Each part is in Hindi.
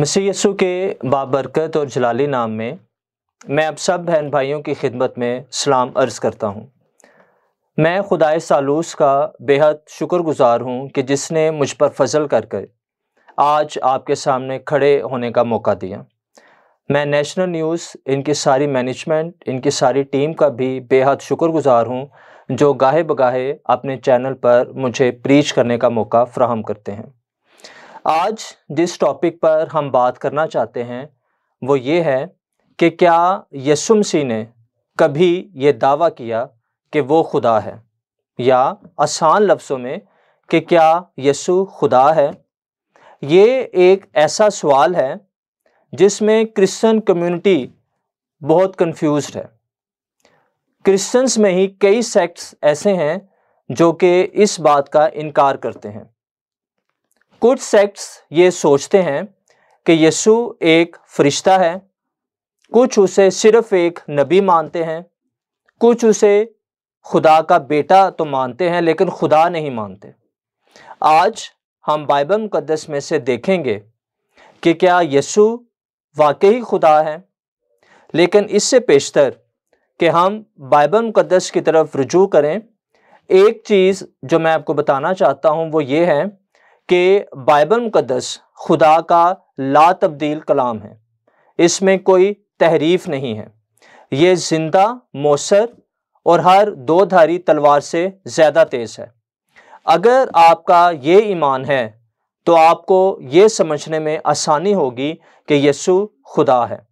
मसीह यसु के बाबरकत और जलाली नाम में मैं अब सब बहन भाइयों की खिदमत में सलाम अर्ज़ करता हूँ मैं खुदाए सालूस का बेहद शुक्रगुजार हूँ कि जिसने मुझ पर फजल करके आज आपके सामने खड़े होने का मौका दिया मैं नेशनल न्यूज़ इनकी सारी मैनेजमेंट इनकी सारी टीम का भी बेहद शुक्रगुजार हूँ जो गाहे बगाहे अपने चैनल पर मुझे प्रीच करने का मौका फ्राहम करते हैं आज जिस टॉपिक पर हम बात करना चाहते हैं वो ये है कि क्या यसुम मसीह ने कभी ये दावा किया कि वो खुदा है या आसान लफ्ज़ों में कि क्या यसु खुदा है ये एक ऐसा सवाल है जिसमें क्रिश्चियन कम्युनिटी बहुत कंफ्यूज्ड है क्रिश्चियंस में ही कई सेक्ट्स ऐसे हैं जो कि इस बात का इनकार करते हैं कुछ सेक्ट्स ये सोचते हैं कि यीशु एक फरिश्ता है कुछ उसे सिर्फ एक नबी मानते हैं कुछ उसे खुदा का बेटा तो मानते हैं लेकिन खुदा नहीं मानते आज हम बाइबल मुकदस में से देखेंगे कि क्या यीशु वाकई खुदा है लेकिन इससे पेशतर कि हम बाइबल मुकदस की तरफ रुजू करें एक चीज़ जो मैं आपको बताना चाहता हूँ वो ये है कि बाइबल मुकदस खुदा का ला तब्दील कलाम है इसमें कोई तहरीफ नहीं है ये ज़िंदा मौसर और हर दो धारी तलवार से ज़्यादा तेज़ है अगर आपका ये ईमान है तो आपको ये समझने में आसानी होगी कि यसु खुदा है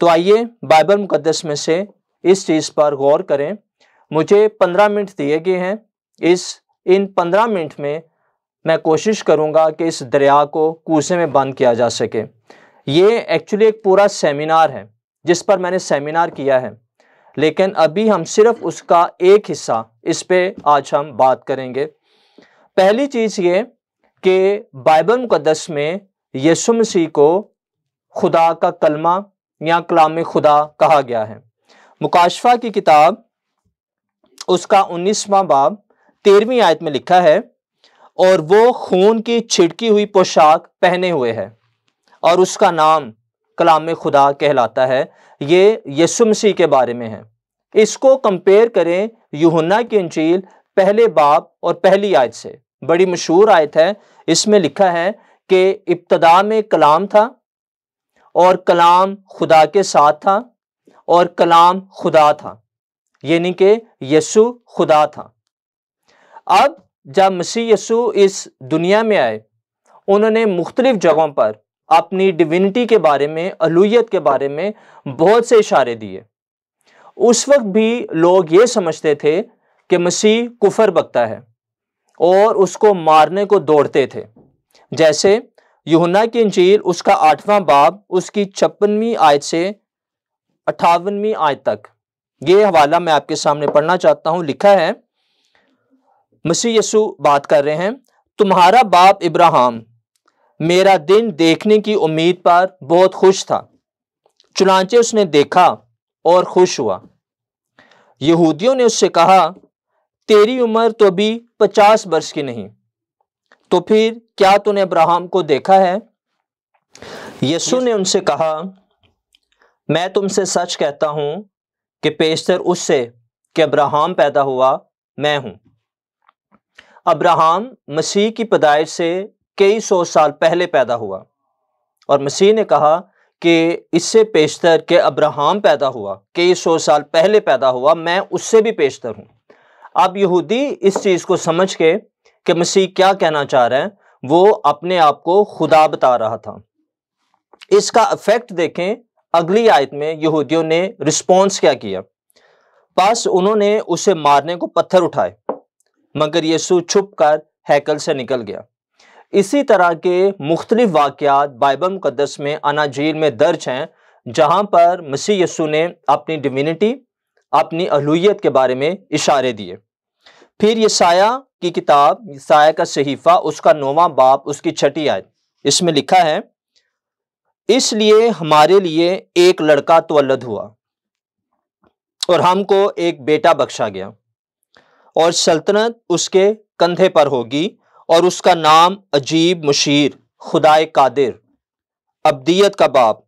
तो आइए बाइबल मुकदस में से इस चीज़ पर गौर करें मुझे पंद्रह मिनट दिए गए हैं इस इन पंद्रह मिनट में मैं कोशिश करूँगा कि इस दरिया को कूसे में बंद किया जा सके ये एक्चुअली एक पूरा सेमिनार है जिस पर मैंने सेमिनार किया है लेकिन अभी हम सिर्फ उसका एक हिस्सा इस पर आज हम बात करेंगे पहली चीज़ ये कि बाइबल मुक़दस में यसु मसीह को खुदा का कलमा या कलाम खुदा कहा गया है मुकाशफा की किताब उसका उन्नीसवां बाब तेरहवीं आयत में लिखा है और वो खून की छिड़की हुई पोशाक पहने हुए है और उसका नाम कलाम खुदा कहलाता है ये यसु मसीह के बारे में है इसको कंपेयर करें यूहन्ना की अंजील पहले बाप और पहली आयत से बड़ी मशहूर आयत है इसमें लिखा है कि इब्तदा में कलाम था और कलाम खुदा के साथ था और कलाम खुदा था यानी कि यसु खुदा था अब जब मसीह यसु इस दुनिया में आए उन्होंने मुख्तलिफ जगहों पर अपनी डिविनिटी के बारे में अलूत के बारे में बहुत से इशारे दिए उस वक्त भी लोग ये समझते थे कि मसीह कुफर बकता है और उसको मारने को दौड़ते थे जैसे युना की अंजील उसका आठवां बाब उसकी छप्पनवीं आयत से अठावनवीं आयत तक ये हवाला मैं आपके सामने पढ़ना चाहता हूँ लिखा है मसीह यसु बात कर रहे हैं तुम्हारा बाप इब्राहम मेरा दिन देखने की उम्मीद पर बहुत खुश था चुनाचे उसने देखा और खुश हुआ यहूदियों ने उससे कहा तेरी उम्र तो भी पचास वर्ष की नहीं तो फिर क्या तूने अब्राहम को देखा है यसु ने उनसे कहा मैं तुमसे सच कहता हूं कि पेशर उससे कि अब्राहम पैदा हुआ मैं हूं अब्राहम मसीह की पैदाइश से कई सौ साल पहले पैदा हुआ और मसीह ने कहा कि इससे पेशतर के अब्राहम पैदा हुआ कई सौ साल पहले पैदा हुआ मैं उससे भी पेशतर हूँ अब यहूदी इस चीज़ को समझ के कि मसीह क्या कहना चाह रहे हैं वो अपने आप को खुदा बता रहा था इसका इफेक्ट देखें अगली आयत में यहूदियों ने रिस्पॉन्स क्या किया बस उन्होंने उसे मारने को पत्थर उठाए मगर यीशु कर हैकल से निकल गया इसी तरह के मुख्तलिफ वाक़ात बाइबल मुकदस में अनाजील में दर्ज हैं जहाँ पर मसीह यसु ने अपनी डिविनिटी अपनी अलूियत के बारे में इशारे दिए फिर ये साया की किताब साया का शहीफ़ा उसका नौवा बाप उसकी छठी आयत इसमें लिखा है इसलिए हमारे लिए एक लड़का तवल्लद हुआ और हमको एक बेटा बख्शा गया और सल्तनत उसके कंधे पर होगी और उसका नाम अजीब मुशीर खुदाए कादिर अब्दियत का बाप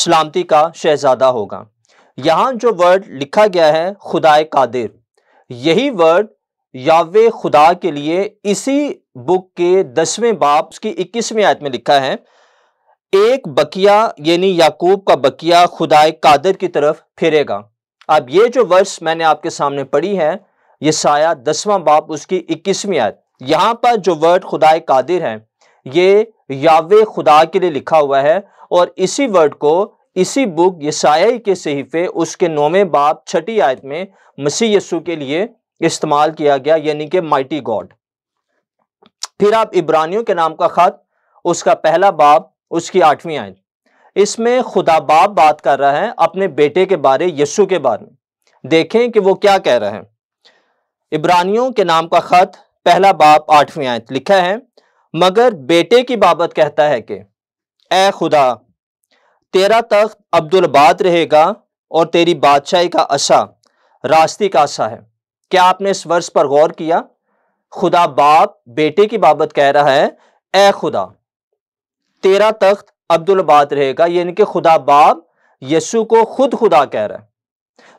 सलामती का शहजादा होगा यहाँ जो वर्ड लिखा गया है खुदाए कादिर यही वर्ड यावे खुदा के लिए इसी बुक के दसवें बाप उसकी इक्कीसवीं आयत में लिखा है एक बकिया यानी याकूब का बकिया खुदाए कादिर की तरफ फिरेगा अब ये जो वर्ड्स मैंने आपके सामने पढ़ी है ये साया दसवां बाप उसकी इक्कीसवीं आयत यहाँ पर जो वर्ड खुदाए कादिर है ये यावे खुदा के लिए लिखा हुआ है और इसी वर्ड को इसी बुक यसाई के सहीफे उसके नौवें बाप छठी आयत में मसीह यसु के लिए इस्तेमाल किया गया यानी कि माइटी गॉड फिर आप इब्रानियों के नाम का ख़त उसका पहला बाप उसकी आठवीं आयत इसमें खुदा बाप बात कर रहा है अपने बेटे के बारे यसु के बारे में देखें कि वो क्या कह रहे हैं इब्रानियों के नाम का ख़त पहला बाप आठवीं आयत लिखा है मगर बेटे की बाबत कहता है कि ए खुदा तेरा तख्त अब्दुलबाद रहेगा और तेरी बादशाही का अशा रास्ती का आशा है क्या आपने इस वर्ष पर गौर किया खुदा बाप बेटे की बाबत कह रहा है ए खुदा तेरा तख्त अब्दुलबाद रहेगा यानी कि खुदा बाप यसु को खुद खुदा कह रहा है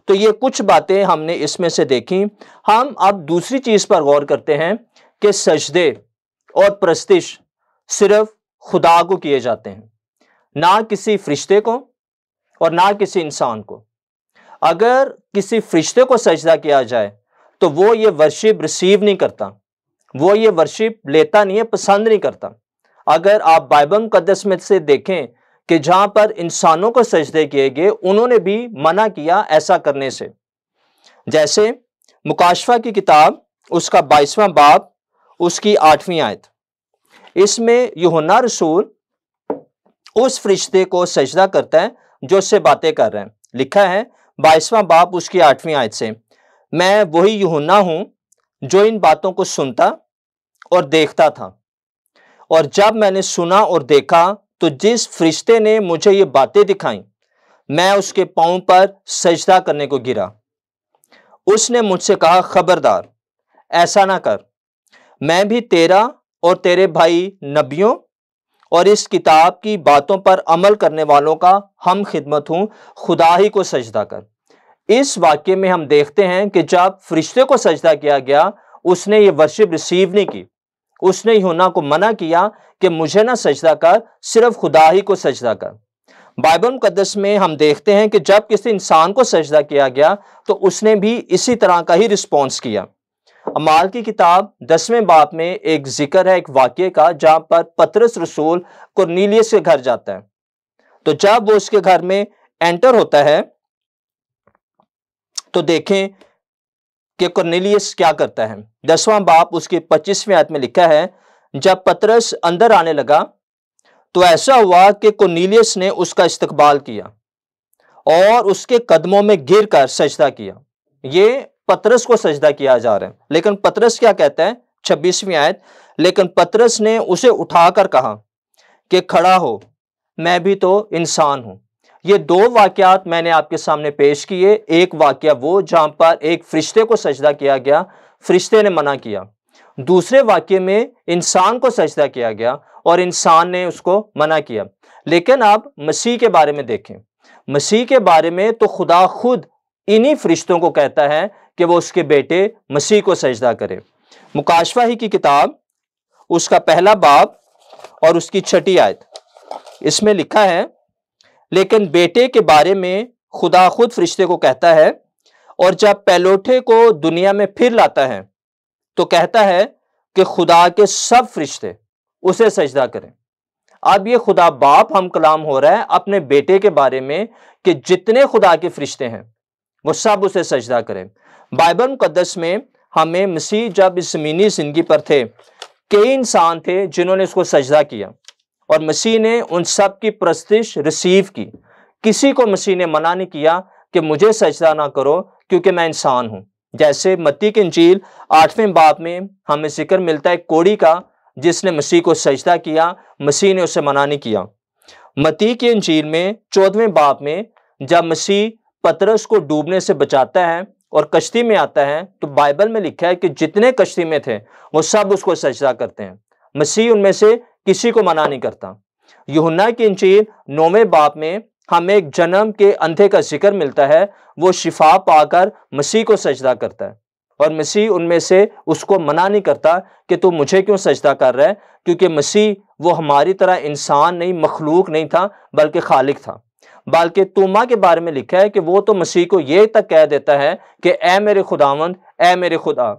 तो ये कुछ बातें हमने इसमें से देखी हम अब दूसरी चीज़ पर गौर करते हैं कि सजदे और प्रस्तिश सिर्फ खुदा को किए जाते हैं ना किसी फरिश्ते को और ना किसी इंसान को अगर किसी फरिश्ते को सजदा किया जाए तो वो ये वर्शिप रिसीव नहीं करता वो ये वर्शिप लेता नहीं है पसंद नहीं करता अगर आप बाइबल मुकदस में से देखें कि जहां पर इंसानों को सजदे किए गए उन्होंने भी मना किया ऐसा करने से जैसे मुकाशवा की किताब उसका बाईसवां बाप उसकी आठवीं आयत इसमें यहुना रसूल उस फरिश्ते को सजदा करता है जो उससे बातें कर रहे हैं लिखा है बाईसवां बाप उसकी आठवीं आयत से मैं वही युना हूँ जो इन बातों को सुनता और देखता था और जब मैंने सुना और देखा तो जिस फरिश्ते ने मुझे ये बातें दिखाई मैं उसके पाँव पर सजदा करने को गिरा उसने मुझसे कहा खबरदार ऐसा ना कर मैं भी तेरा और तेरे भाई नबियों और इस किताब की बातों पर अमल करने वालों का हम खिदमत हूँ खुदा ही को सजदा कर इस वाक्य में हम देखते हैं कि जब फरिश्ते को सजदा किया गया उसने ये वर्शिप रिसीव नहीं की उसने यूना को मना किया कि मुझे ना सजदा कर सिर्फ खुदा ही को सजदा कर बाइबल मुकदस में हम देखते हैं कि जब किसी इंसान को सजदा किया गया तो उसने भी इसी तरह का ही रिस्पॉन्स किया अमाल की किताब दसवें बाप में एक जिक्र है एक वाक्य का जहां पर पतरस रसूल कुरनीलियस के घर जाता है तो जब वो उसके घर में एंटर होता है तो देखें कि कर्नेलियस क्या करता है दसवां बाप उसके पच्चीसवें आयत में लिखा है जब पतरस अंदर आने लगा तो ऐसा हुआ कि कोनीलियस ने उसका इस्तकबाल किया और उसके कदमों में गिर कर सजदा किया ये पतरस को सजदा किया जा रहा है लेकिन पतरस क्या कहता है छब्बीसवीं आयत लेकिन पतरस ने उसे उठाकर कहा कि खड़ा हो मैं भी तो इंसान हूं ये दो वाक्यात मैंने आपके सामने पेश किए एक वाक्य वो जहाँ पर एक फ़रिश्ते को सजदा किया गया फ़रिश्ते ने मना किया दूसरे वाक्य में इंसान को सजदा किया गया और इंसान ने उसको मना किया लेकिन आप मसीह के बारे में देखें मसीह के बारे में तो खुदा खुद इन्हीं फरिश्तों को कहता है कि वो उसके बेटे मसीह को सजदा करे मुकाशवा ही की किताब उसका पहला बाब और उसकी छठी आयत इसमें लिखा है लेकिन बेटे के बारे में खुदा खुद फरिश्ते को कहता है और जब पैलोठे को दुनिया में फिर लाता है तो कहता है कि खुदा के सब फरिश्ते उसे सजदा करें अब ये खुदा बाप हम कलाम हो रहा है अपने बेटे के बारे में कि जितने खुदा के फरिश्ते हैं वो सब उसे सजदा करें बाइबल मुकदस में हमें मसीह जब इस ज़मीनी ज़िंदगी पर थे कई इंसान थे जिन्होंने उसको सजदा किया और मसीह ने उन सब की प्रस्तिश रिसीव की किसी को मसीह ने मना नहीं किया कि मुझे सजदा ना करो क्योंकि मैं इंसान हूं जैसे मत्ती की इंजील आठवें बाप में हमें जिक्र मिलता है कोड़ी का जिसने मसीह को सजदा किया मसीह ने उसे मना नहीं किया मती की इंजील में चौदहवें बाप में जब मसीह पतरस को डूबने से बचाता है और कश्ती में आता है तो बाइबल में लिखा है कि जितने कश्ती में थे वो सब उसको सजदा करते हैं मसीह उनमें से किसी को मना नहीं करता युना की इंजील नौवे बाप में हमें एक जन्म के अंधे का जिक्र मिलता है वो शिफा पाकर मसीह को सजदा करता है और मसीह उनमें से उसको मना नहीं करता कि तू मुझे क्यों सजदा कर रहा है क्योंकि मसीह वो हमारी तरह इंसान नहीं मखलूक नहीं था बल्कि खालिक था बल्कि तुमा के बारे में लिखा है कि वो तो मसीह को ये तक कह देता है कि ए मेरे खुदावंद ए मेरे खुदा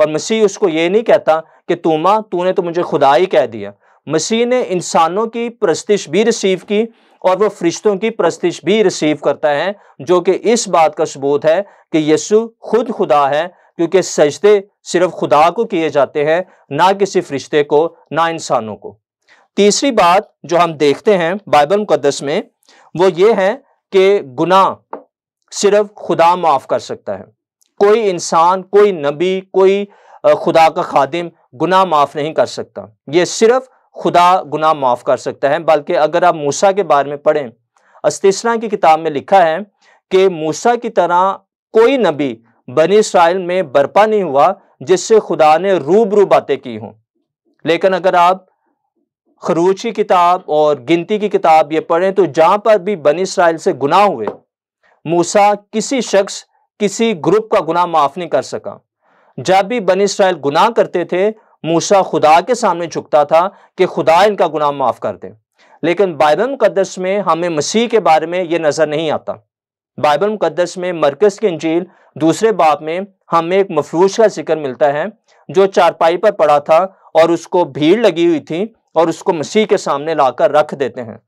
और मसीह उसको ये नहीं कहता कि तुमा तूने तो मुझे खुदा ही कह दिया मसीह ने इंसानों की प्रस्तिश भी रिसीव की और वो फरिश्तों की प्रस्तिश भी रिसीव करता है जो कि इस बात का सबूत है कि यीशु खुद खुदा है क्योंकि सजदे सिर्फ खुदा को किए जाते हैं ना किसी फरिश्ते को ना इंसानों को तीसरी बात जो हम देखते हैं बाइबल मुकदस में वो ये है कि गुना सिर्फ खुदा माफ़ कर सकता है कोई इंसान कोई नबी कोई खुदा का खादिम गुना माफ़ नहीं कर सकता ये सिर्फ खुदा गुनाह माफ़ कर सकता है बल्कि अगर आप मूसा के बारे में पढ़ें अस्तिसरा की किताब में लिखा है कि मूसा की तरह कोई नबी बनी इसराइल में बर्पा नहीं हुआ जिससे खुदा ने रूबरू बातें की हों लेकिन अगर आप खरूच की किताब और गिनती की किताब ये पढ़ें तो जहाँ पर भी बनी इसराइल से गुनाह हुए मूसा किसी शख्स किसी ग्रुप का गुनाह माफ़ नहीं कर सका जब भी बनी इसराइल गुनाह करते थे मूसा खुदा के सामने झुकता था कि खुदा इनका गुनाह माफ़ कर दे लेकिन बाइबल मुकदस में हमें मसीह के बारे में ये नज़र नहीं आता बाइबल मुकदस में मरकज़ की अंजील दूसरे बाप में हमें एक मफरूज का जिक्र मिलता है जो चारपाई पर पड़ा था और उसको भीड़ लगी हुई थी और उसको मसीह के सामने लाकर रख देते हैं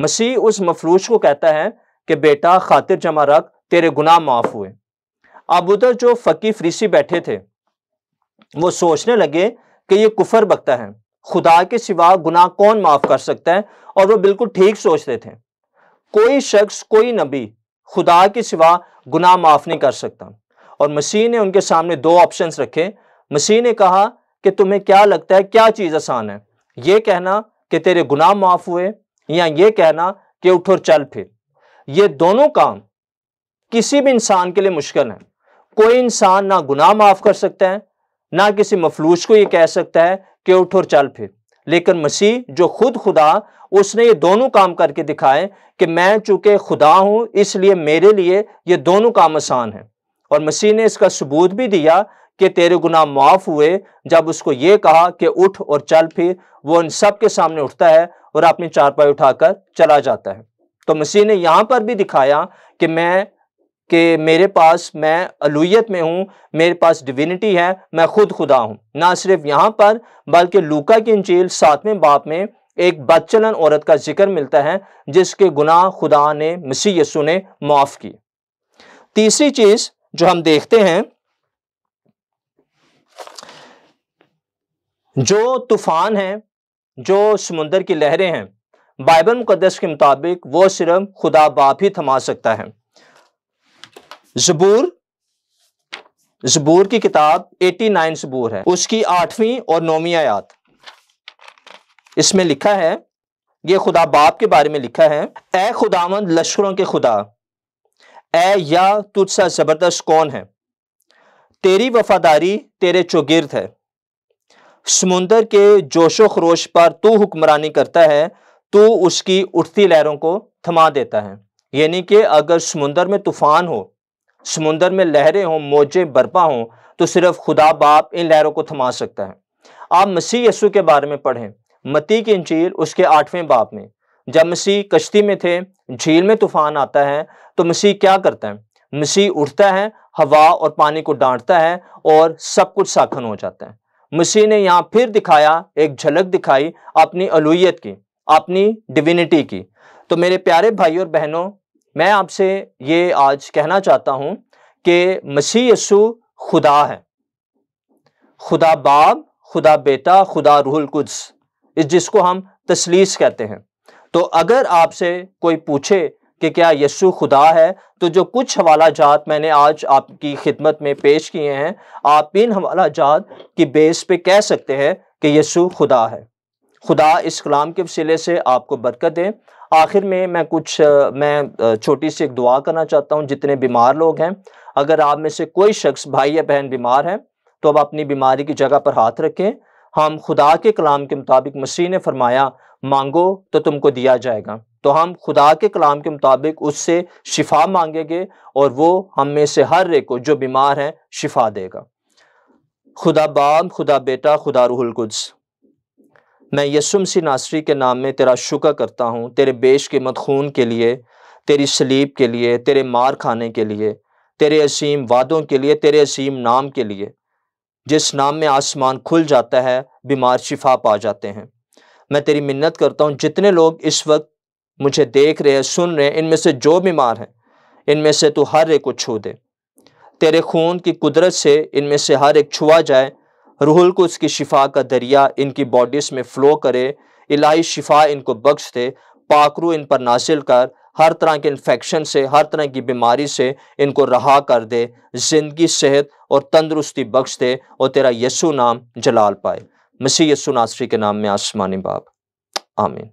मसीह उस मफलूज को कहता है कि बेटा खातिर जमा रख तेरे गुनाह माफ हुए अब उधर जो फकी फ्रीसी बैठे थे वो सोचने लगे कि ये कुफर बकता है खुदा के सिवा गुनाह कौन माफ़ कर सकता है और वो बिल्कुल ठीक सोचते थे कोई शख्स कोई नबी खुदा के सिवा गुनाह माफ़ नहीं कर सकता और मसीह ने उनके सामने दो ऑप्शन रखे मसीह ने कहा कि तुम्हें क्या लगता है क्या चीज़ आसान है ये कहना कि तेरे गुनाह माफ़ हुए या ये कहना कि उठो चल फिर ये दोनों काम किसी भी इंसान के लिए मुश्किल है कोई इंसान ना गुनाह माफ़ कर सकता है ना किसी मफलूज को ये कह सकता है कि उठ और चल फिर लेकिन मसीह जो खुद खुदा उसने ये दोनों काम करके दिखाए कि मैं चूंकि खुदा हूँ इसलिए मेरे लिए ये दोनों काम आसान है और मसीह ने इसका सबूत भी दिया कि तेरे गुनाह माफ हुए जब उसको ये कहा कि उठ और चल फिर वो उन सब के सामने उठता है और अपनी चारपाई उठाकर चला जाता है तो मसीह ने यहाँ पर भी दिखाया कि मैं कि मेरे पास मैं अलूत में हूँ मेरे पास डिविनिटी है मैं खुद खुदा हूँ ना सिर्फ यहाँ पर बल्कि लूका की इंजील सातवें बाप में एक बदचलन औरत का जिक्र मिलता है जिसके गुनाह खुदा ने मसीह यसु ने माफ़ की तीसरी चीज़ जो हम देखते हैं जो तूफ़ान हैं जो समुंदर की लहरें हैं बाइबल मुकदस के मुताबिक वो सिर्फ खुदा बाप ही थमा सकता है जबूर जबूर की किताब 89 जबूर है उसकी आठवीं और नौवीं आयात इसमें लिखा है ये खुदा बाप के बारे में लिखा है ए खुदावंद लश्करों के खुदा ए या तुझसा जबरदस्त कौन है तेरी वफादारी तेरे चौगिर्द है समुंदर के जोशो खरोश पर तू हुक्मरानी करता है तू उसकी उठती लहरों को थमा देता है यानी कि अगर समुंदर में तूफान हो समुंदर में लहरें हों मोजें बर्पा हों तो सिर्फ खुदा बाप इन लहरों को थमा सकता है आप मसीह यसु के बारे में पढ़ें मती की इंजील उसके आठवें बाप में जब मसीह कश्ती में थे झील में तूफान आता है तो मसीह क्या करता है मसीह उठता है हवा और पानी को डांटता है और सब कुछ साखन हो जाता है मसीह ने यहाँ फिर दिखाया एक झलक दिखाई अपनी अलूयत की अपनी डिविनिटी की तो मेरे प्यारे भाई और बहनों मैं आपसे ये आज कहना चाहता हूं कि मसीह यसु खुदा है खुदा बाप खुदा बेटा खुदा रूहुल कुछ इस जिसको हम तसलीस कहते हैं तो अगर आपसे कोई पूछे कि क्या यसु खुदा है तो जो कुछ हवाला जात मैंने आज आपकी खिदमत में पेश किए हैं आप इन हवाला जात की बेस पे कह सकते हैं कि यसु खुदा है खुदा इस कलाम के वसीले से आपको बरकत दें आखिर में मैं कुछ मैं छोटी सी एक दुआ करना चाहता हूँ जितने बीमार लोग हैं अगर आप में से कोई शख्स भाई या बहन बीमार है तो अब अपनी बीमारी की जगह पर हाथ रखें हम खुदा के कलाम के मुताबिक मसीह ने फरमाया मांगो तो तुमको दिया जाएगा तो हम खुदा के कलाम के मुताबिक उससे शिफा मांगेंगे और वो हम में से हर एक को जो बीमार हैं शिफा देगा खुदा बाब खुदा बेटा खुदा रूहुल कुद्स मैं यसुम सी नासरी के नाम में तेरा शुक्र करता हूँ तेरे बेश के खून के लिए तेरी सलीब के लिए तेरे मार खाने के लिए तेरे असीम वादों के लिए तेरे असीम नाम के लिए जिस नाम में आसमान खुल जाता है बीमार शिफा पा जाते हैं मैं तेरी मिन्नत करता हूँ जितने लोग इस वक्त मुझे देख रहे हैं सुन रहे हैं इनमें से जो बीमार हैं इनमें से तू हर एक को छू दे तेरे खून की कुदरत से इनमें से हर एक छुआ जाए रूहुल को उसकी शिफा का दरिया इनकी बॉडीज में फ्लो करे इलाही शिफा इनको बख्श दे पाकरू इन पर नासिल कर हर तरह के इन्फेक्शन से हर तरह की बीमारी से इनको रहा कर दे ज़िंदगी सेहत और तंदरुस्ती बख्श दे और तेरा यसु नाम जलाल पाए मसीह यसु नासरी के नाम में आसमानी बाप आमीन